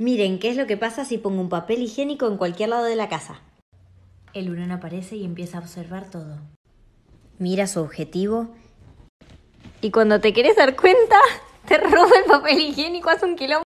Miren, ¿qué es lo que pasa si pongo un papel higiénico en cualquier lado de la casa? El hurón aparece y empieza a observar todo. Mira su objetivo. Y cuando te quieres dar cuenta, te roba el papel higiénico, hace un kilómetro.